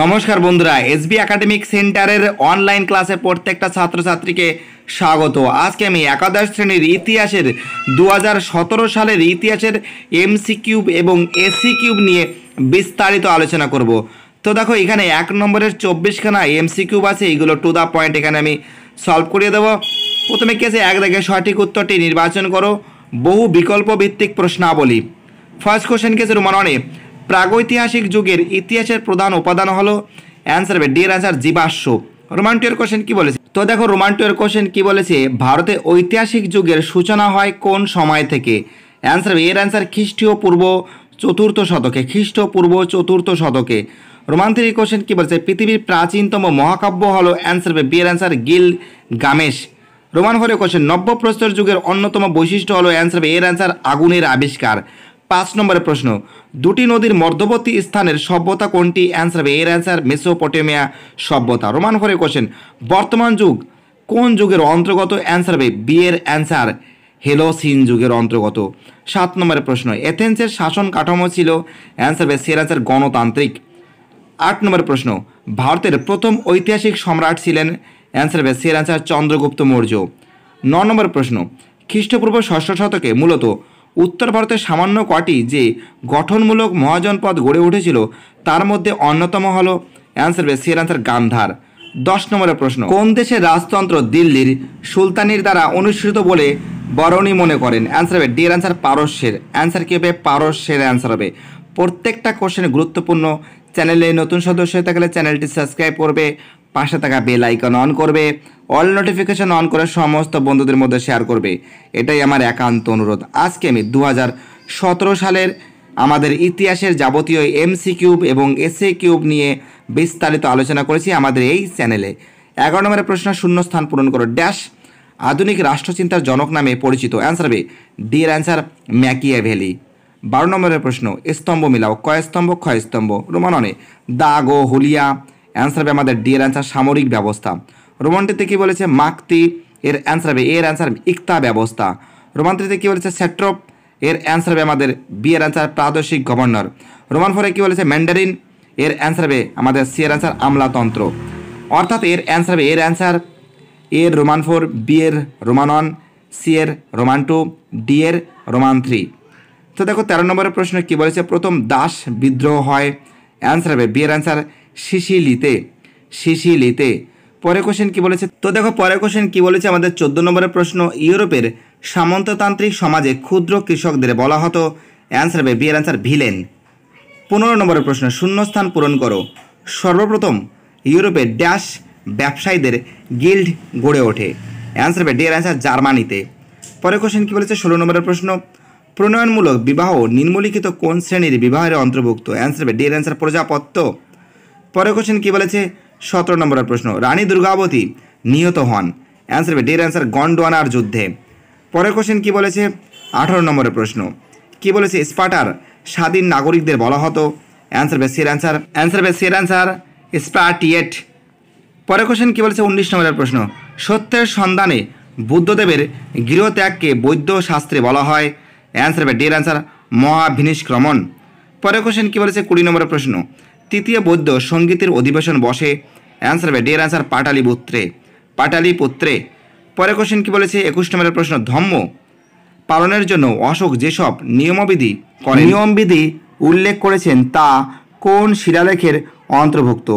নমস্কার বন্ধুরা SB academic সেন্টারের অনলাইন ক্লাসে প্রত্যেকটা ছাত্রছাত্রীকে স্বাগত আজকে আমি একাদশ শ্রেণীর ইতিহাসের দু সালের ইতিহাসের এমসি কিউব এবং এসি কিউব নিয়ে বিস্তারিত আলোচনা করব তো দেখো এখানে এক নম্বরের চব্বিশখানা এমসি কিউব আছে এইগুলো টু দ্য পয়েন্ট এখানে আমি সলভ করিয়ে দেবো প্রথমে কেসে আছে এক দেখে সঠিক উত্তরটি নির্বাচন করো বহু বিকল্প ভিত্তিক প্রশ্নাবলী ফার্স্ট কোশ্চেন কেসের মনে অনেক প্রাগৈতিহাসিক যুগের ইতিহাসের প্রধান উপাদান হলো অ্যান্সার হবে ডিয়ার অ্যান্সার জীবাশ্ম রোমান্টিয়ার কোশ্চেন কি বলেছে তো দেখো রোমান্টিয়ার কোশ্চেন কি বলেছে ভারতে ঐতিহাসিক যুগের সূচনা হয় কোন সময় থেকে অ্যান্সার এর অ্যান্সার খ্রিস্টীয় পূর্ব চতুর্থ শতকে খ্রিস্টপূর্ব চতুর্থ শতকে রোমান্টিক কোশ্চেন কি বলছে পৃথিবীর প্রাচীনতম মহাকাব্য হলো অ্যান্সার এর অ্যান্সার গিল গামেশ রোমান হরে কোশ্চেন নব্য প্রস্তর যুগের অন্যতম বৈশিষ্ট্য হলো অ্যান্সার এর অ্যান্সার আগুনের আবিষ্কার পাঁচ নম্বরের প্রশ্ন দুটি নদীর মধ্যবর্তী স্থানের সভ্যতা কোনটি অ্যান্সার হবে এর অ্যান্সার মেসোপটেমিয়া সভ্যতা রোমান ঘরে কোশ্চেন বর্তমান যুগ কোন যুগের অন্তর্গত অ্যান্সার হবে বিয়ের অ্যান্সার হেলোসিন যুগের অন্তর্গত সাত নম্বরের প্রশ্ন এথেন্সের শাসন কাঠামো ছিল অ্যান্সার হবে সের অ্যান্সার গণতান্ত্রিক আট নম্বরের প্রশ্ন ভারতের প্রথম ঐতিহাসিক সম্রাট ছিলেন অ্যান্সার হবে সের অ্যান্সার চন্দ্রগুপ্ত মৌর্য ন নম্বর প্রশ্ন খ্রিস্টপূর্ব ষষ্ঠ শতকে মূলত উত্তর ভারতের সামান্য কটি যে গঠনমূলক মহাজনপদ গড়ে উঠেছিল তার মধ্যে অন্যতম হল অ্যান্সার বে সিয়ার অ্যান্সার গান্ধার দশ নম্বরের প্রশ্ন কোন দেশের রাজতন্ত্র দিল্লির সুলতানির দ্বারা অনুসৃত বলে বরণী মনে করেন অ্যান্সার হবে ডিয়ার অ্যান্সার পারস্যের অ্যান্সার কী হবে পারস্যের অ্যান্সার হবে প্রত্যেকটা কোশ্চেন গুরুত্বপূর্ণ চ্যানেলে নতুন সদস্য হয়ে থাকলে চ্যানেলটি সাবস্ক্রাইব করবে পাশে থাকা বেল আইকন অন করবে অল নোটিফিকেশন অন করে সমস্ত বন্ধুদের মধ্যে শেয়ার করবে এটাই আমার একান্ত অনুরোধ আজকে আমি দু সালের আমাদের ইতিহাসের যাবতীয় এমসি কিউব এবং এসএ কিউব নিয়ে বিস্তারিত আলোচনা করেছি আমাদের এই চ্যানেলে এগারো নম্বরের প্রশ্ন শূন্য স্থান পূরণ করো ড্যাশ আধুনিক রাষ্ট্রচিন্তার জনক নামে পরিচিত অ্যান্সার হবে ডিয়ার অ্যান্সার ম্যাকিয়া ভ্যালি বারো নম্বরের প্রশ্ন স্তম্ভ মিলাও কয় স্তম্ভ ক্ষয় স্তম্ভ রোমাননে দাগ ও হুলিয়া অ্যান্সার হবে আমাদের ডি এর অ্যান্সার সামরিক ব্যবস্থা রোমান্টিতে কী বলেছে মাক্তি এর অ্যান্সার হবে এর অ্যান্সার ইকতা ব্যবস্থা রোমান্টিতে কী বলেছে সেট্রপ এর অ্যান্সার হবে আমাদের বি এর অ্যান্সার প্রাদেশিক গভর্নর রোমান ফোরে কী বলেছে ম্যান্ডারিন এর অ্যান্সার হবে আমাদের সি এর অ্যান্সার আমলাতন্ত্র অর্থাৎ এর অ্যান্সার হবে এর অ্যান্সার এর রোমান ফোর বি এর রোমান ওয়ান সি এর রোমান টু ডি এর রোমান থ্রি তো দেখো তেরো নম্বরের প্রশ্ন কী বলেছে প্রথম দাস বিদ্রোহ হয় অ্যান্সার হবে বি এর অ্যান্সার সিসিলিতে সিসিলিতে পরে কোশ্চেন কি বলেছে তো দেখো পরে কোশ্চেন কি বলেছে আমাদের চোদ্দ নম্বরের প্রশ্ন ইউরোপের সামন্ততান্ত্রিক সমাজে ক্ষুদ্র কৃষকদের বলা হতো অ্যান্সার হবে বিয়ের অ্যান্সার ভিলেন পনেরো নম্বরের প্রশ্ন শূন্যস্থান পূরণ করো সর্বপ্রথম ইউরোপে ড্যাশ ব্যবসায়ীদের গিল্ড গড়ে ওঠে অ্যান্সার হবে ডিয়ার অ্যান্সার জার্মানিতে পরে কোশ্চেন কী বলেছে ষোলো নম্বরের প্রশ্ন প্রণয়নমূলক বিবাহ নিম্নলিখিত কোন শ্রেণীর বিবাহের অন্তর্ভুক্ত অ্যান্সার হবে ডিয়ার অ্যান্সার প্রজাপত্য পরে কোশ্চেন কী বলেছে সতেরো নম্বরের প্রশ্ন রানী দুর্গাবতী নিহত হন অ্যান্সার ডের অ্যান্সার গন্ডোয়ানার যুদ্ধে পরে কোশ্চেন কী বলেছে আঠারো নম্বরের প্রশ্ন কি বলেছে স্পার্টার স্বাধীন নাগরিকদের বলা হতো অ্যান্সার বে সের অ্যান্সার অ্যান্সার বে সের অ্যান্সার স্পার্টিয়েট পরে কোশ্চেন কী বলেছে উনিশ নম্বরের প্রশ্ন সত্যের সন্ধানে বুদ্ধদেবের গৃহত্যাগকে বৈদ্য শাস্ত্রে বলা হয় অ্যান্সার বে ডের অ্যান্সার মহাভিনিষ্ক্রমণ পরে কোশ্চেন কী বলেছে কুড়ি নম্বরের প্রশ্ন তৃতীয় বৌদ্ধ সঙ্গীতের অধিবেশন বসে অ্যান্সার হবে ডিয়ার অ্যান্সার পাটালিপুত্রে পাটালিপুত্রে পরে কোশ্চেন কি বলেছে একুশ নম্বরের প্রশ্ন ধম্ম পালনের জন্য অশোক যেসব নিয়মবিধি নিয়মবিধি উল্লেখ করেছেন তা কোন শিলালেখের অন্তর্ভুক্ত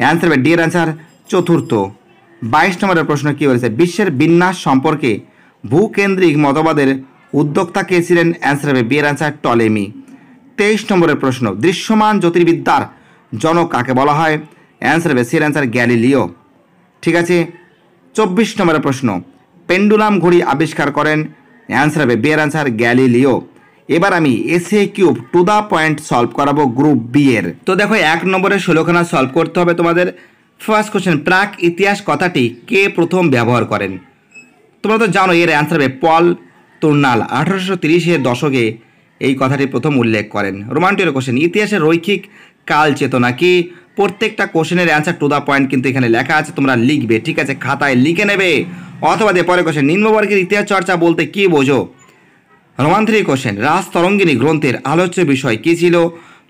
অ্যান্সার হবে ডিয়ার অ্যান্সার চতুর্থ বাইশ নম্বরের প্রশ্ন কী বলেছে বিশ্বের বিন্যাস সম্পর্কে ভূকেন্দ্রিক মতবাদের উদ্যোক্তা কে ছিলেন অ্যান্সার হবে বিয়ের অ্যান্সার টলেমি তেইশ নম্বরের প্রশ্ন দৃশ্যমান জ্যোতির্বিদ্যার জনক কাকে বলা হয় অ্যান্সার হবে অ্যান্সার গ্যালিলিও ঠিক আছে চব্বিশ নম্বরের প্রশ্ন পেন্ডুলাম ঘড়ি আবিষ্কার করেন অ্যান্সার হবে বিয়ের অ্যান্সার গ্যালিলিও এবার আমি এসে cube to the point solve করাবো গ্রুপ বি এর তো দেখো এক নম্বরের ষোলোখানা সলভ করতে হবে তোমাদের ফার্স্ট কোশ্চেন প্রাক ইতিহাস কথাটি কে প্রথম ব্যবহার করেন তোমরা তো জানো এর অ্যান্সার হবে পল তুর্নাল আঠারোশো তিরিশের দশকে এই কথাটি প্রথম উল্লেখ করেন রোমান্টিক কোশ্চেন ইতিহাসের রৈখিক কাল চেতনা কি প্রত্যেকটা কোশ্চেনের অ্যান্সার টু দ্য পয়েন্ট কিন্তু এখানে লেখা আছে তোমরা লিখবে ঠিক আছে খাতায় লিখে নেবে অথবা পরে কোশ্চেন নিম্নবর্গের ইতিহাস চর্চা বলতে কি বোঝো রোমান্থরি কোশ্চেন রাজতরঙ্গিনী গ্রন্থের আলোচ্য বিষয় কী ছিল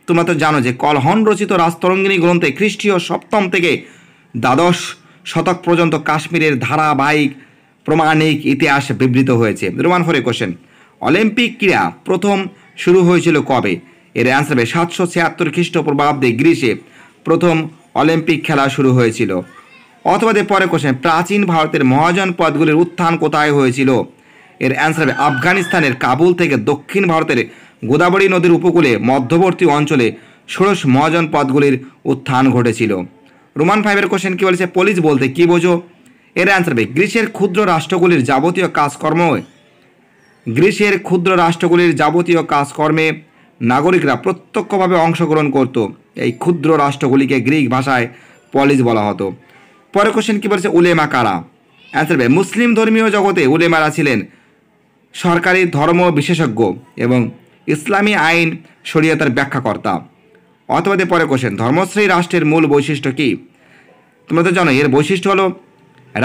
তোমরা তো জানো যে কলহন রচিত রাজতরঙ্গিনী গ্রন্থে খ্রিস্টীয় সপ্তম থেকে দ্বাদশ শতক পর্যন্ত কাশ্মীরের ধারাবাহিক প্রমাণিক ইতিহাস বিবৃত হয়েছে রোমান ফরে কোশ্চেন অলিম্পিক ক্রীড়া প্রথম শুরু হয়েছিল কবে এর হবে সাতশো ছিয়াত্তর খ্রিস্টপূর্বাব্দে গ্রীষে প্রথম অলিম্পিক খেলা শুরু হয়েছিল অথবা পরে কোশ্চেন প্রাচীন ভারতের মহাজন পদগুলির উত্থান কোথায় হয়েছিল এর অ্যান্সার হবে আফগানিস্তানের কাবুল থেকে দক্ষিণ ভারতের গোদাবরী নদীর উপকূলে মধ্যবর্তী অঞ্চলে ষোড়শ মহাজন পদগুলির উত্থান ঘটেছিল রোমান ফাইভের কোশ্চেন কী বলেছে পলিস বলতে কী বোঝো এর অ্যান্সার হবে গ্রীসের ক্ষুদ্র রাষ্ট্রগুলির যাবতীয় কাজকর্ম গ্রীসের ক্ষুদ্র রাষ্ট্রগুলির যাবতীয় কাজকর্মে নাগরিকরা প্রত্যক্ষভাবে অংশগ্রহণ করত এই ক্ষুদ্র রাষ্ট্রগুলিকে গ্রিক ভাষায় পলিস বলা হতো পরে কোশ্চেন কী বলছে উলেমা কারা অ্যান্সার ভাই মুসলিম ধর্মীয় জগতে উলেমারা ছিলেন সরকারি ধর্ম বিশেষজ্ঞ এবং ইসলামী আইন শরীয়তার ব্যাখ্যাকর্তা অথবা পরে কোশ্চেন ধর্মশ্রী রাষ্ট্রের মূল বৈশিষ্ট্য কী তোমরা তো জানো এর বৈশিষ্ট্য হলো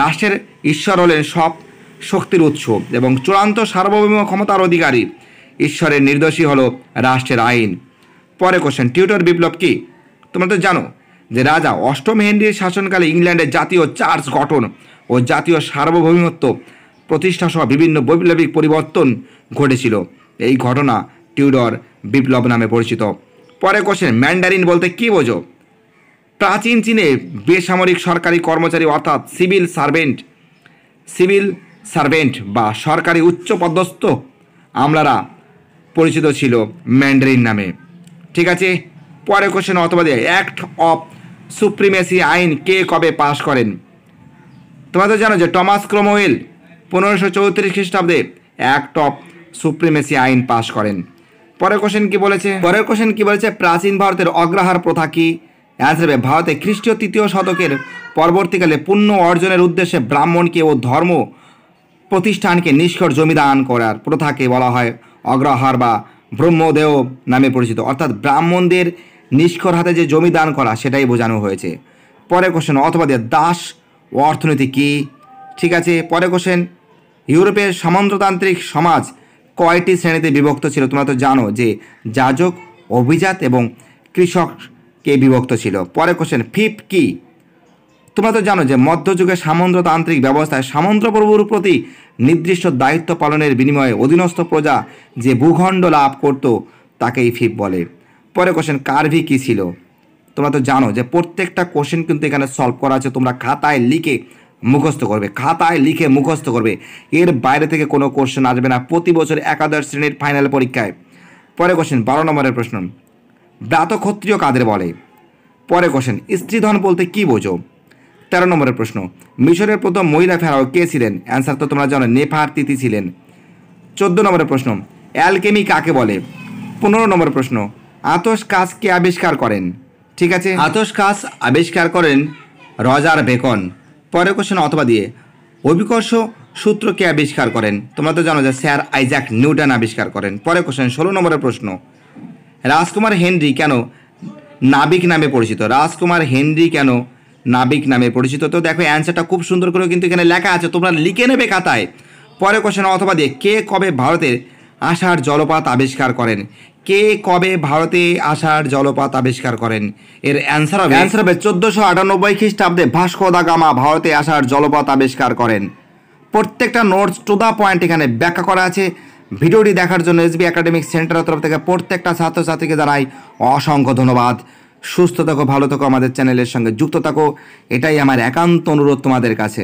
রাষ্ট্রের ঈশ্বর হলেন সব শক্তির উৎস এবং চূড়ান্ত সার্বভৌম ক্ষমতার অধিকারী ঈশ্বরের নির্দোষী হলো রাষ্ট্রের আইন পরে কোশ্চেন টিউটর বিপ্লব কি তোমরা তো জানো যে রাজা অষ্টম হেনরির শাসনকালে ইংল্যান্ডের জাতীয় চার্চ গঠন ও জাতীয় সার্বভৌমত্ব প্রতিষ্ঠা সহ বিভিন্ন বৈপ্লবিক পরিবর্তন ঘটেছিল এই ঘটনা টিউডর বিপ্লব নামে পরিচিত পরে কোশ্চেন ম্যান্ডারিন বলতে কি বোঝো প্রাচীন চীনে বেসামরিক সরকারি কর্মচারী অর্থাৎ সিভিল সার্ভেন্ট সিভিল সার্ভেন্ট বা সরকারি উচ্চ পদস্থ আমলারা পরিচিত ছিল ম্যান্ডারিন নামে ঠিক আছে পরে কোশ্চেন অথবা অ্যাক্ট অফ সুপ্রিমেসি আইন কে কবে পাশ করেন তোমাদের জানো যে টমাস ক্রোমওয়েল পনেরোশো চৌত্রিশ খ্রিস্টাব্দে অ্যাক্ট অফ সুপ্রিমেসি আইন পাশ করেন পরের কোশ্চেন কি বলেছে পরের কোশ্চেন কি বলেছে প্রাচীন ভারতের অগ্রহার প্রথা কি অ্যান্সার ভারতে খ্রিস্টীয় তৃতীয় শতকের পরবর্তীকালে পুণ্য অর্জনের উদ্দেশ্যে ব্রাহ্মণকে ও ধর্ম প্রতিষ্ঠানকে নিষ্কর জমি দান করার প্রথাকে বলা হয় অগ্রহার বা ব্রহ্মদেও নামে পরিচিত অর্থাৎ ব্রাহ্মণদের নিষ্কর হাতে যে জমি দান করা সেটাই বোঝানো হয়েছে পরে কোশ্চেন অথবা দাস ও অর্থনীতি কী ঠিক আছে পরে কোশ্চেন ইউরোপের সামন্ততান্ত্রিক সমাজ কয়টি শ্রেণীতে বিভক্ত ছিল তোমরা তো জানো যে যাজক অভিজাত এবং কৃষককে বিভক্ত ছিল পরে কোশ্চেন ফিফ কী তোমরা তো জানো যে মধ্যযুগে সামন্ততান্ত্রিক ব্যবস্থায় সামন্ত প্রভুর প্রতি নির্দিষ্ট দায়িত্ব পালনের বিনিময়ে অধীনস্থ প্রজা যে ভূখণ্ড লাভ করত তাকেই ফিপ বলে পরে কোশ্চেন কার্ভি কী ছিল তোমরা তো জানো যে প্রত্যেকটা কোশ্চেন কিন্তু এখানে সলভ করা আছে তোমরা খাতায় লিখে মুখস্থ করবে খাতায় লিখে মুখস্থ করবে এর বাইরে থেকে কোনো কোশ্চেন আসবে না প্রতি বছর একাদশ শ্রেণীর ফাইনাল পরীক্ষায় পরে কোশ্চেন বারো নম্বরের প্রশ্ন ব্রাতক্ষত্রিয় কাদের বলে পরে কোশ্চেন স্ত্রীধন বলতে কী বোঝো তেরো নম্বরের প্রশ্ন মিশরের প্রথম মহিলা ফেরাও কে ছিলেন অ্যান্সার তো তোমরা জানো নেফার তিথি ছিলেন চোদ্দ নম্বরের প্রশ্ন অ্যালকেমি কাকে বলে পনেরো নম্বরের প্রশ্ন আতস কাজ আবিষ্কার করেন ঠিক আছে আতস কাজ আবিষ্কার করেন রজার বেকন পরের কোশ্চেন অথবা দিয়ে অভিকর্ষ সূত্রকে আবিষ্কার করেন তোমরা তো জানো যে স্যার আইজাক নিউটন আবিষ্কার করেন পরের কোশ্চেন ষোলো নম্বরের প্রশ্ন রাজকুমার হেনরি কেন নাবিক নামে পরিচিত রাজকুমার হেনরি কেন নাবিক নামে পরিচিত তো দেখো অ্যান্সারটা খুব সুন্দর করে কিন্তু এখানে লেখা আছে তোমরা লিখে নেবে খাতায় পরে কোশ্চেন অথবা দিয়ে কে কবে ভারতের আষাঢ় জলপাত আবিষ্কার করেন কে কবে ভারতে আষাঢ় জলপাত আবিষ্কার করেন এর অ্যান্সার হবে অ্যান্সার হবে চোদ্দোশো আটানব্বই খ্রিস্টাব্দে ভাস্কো দা গামা ভারতে আষাঢ় জলপাত আবিষ্কার করেন প্রত্যেকটা নোটস টু দ্য পয়েন্ট এখানে ব্যাখ্যা করা আছে ভিডিওটি দেখার জন্য এসবি একাডেমিক সেন্টারের তরফ থেকে প্রত্যেকটা ছাত্রছাত্রীকে জানাই অসংখ্য ধন্যবাদ সুস্থ থাকো ভালো থাকো আমাদের চ্যানেলের সঙ্গে যুক্ত থাকো এটাই আমার একান্ত অনুরোধ তোমাদের কাছে